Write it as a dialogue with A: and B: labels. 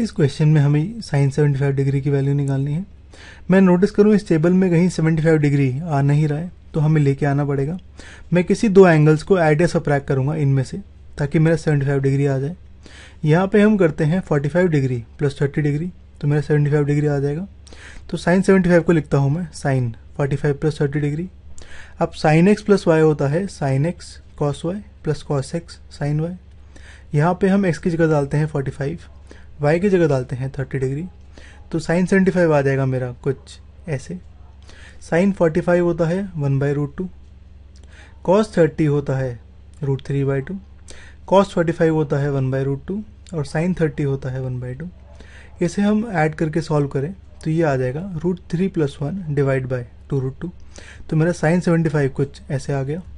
A: इस क्वेश्चन में हमें साइन 75 डिग्री की वैल्यू निकालनी है मैं नोटिस करूँ इस टेबल में कहीं 75 डिग्री आ नहीं रहा है तो हमें लेके आना पड़ेगा मैं किसी दो एंगल्स को एड या सप्रैक करूँगा इनमें से ताकि मेरा 75 डिग्री आ जाए यहाँ पे हम करते हैं 45 डिग्री प्लस थर्टी डिग्री तो मेरा 75 डिग्री आ जाएगा तो साइन 75 को लिखता हूँ मैं साइन 45 प्लस थर्टी डिग्री अब साइन एक्स प्लस वाई होता है sine x cos y plus cos x sine y यहाँ पे हम एक्स की जगह डालते हैं 45 वाई की जगह डालते हैं थर्टी डिग्री तो साइन सेवेंटी फाइव आ जाएगा मेरा कुछ ऐसे साइन फोर्टी फाइव होता है one by root two cos thirty होता है root three by two cos forty five होता है वन बाई रूट टू और साइन थर्टी होता है वन बाई टू इसे हम ऐड करके सॉल्व करें तो ये आ जाएगा root three plus one divide by two root two तो मेरा साइन सेवेंटी फाइव कुछ ऐसे आ गया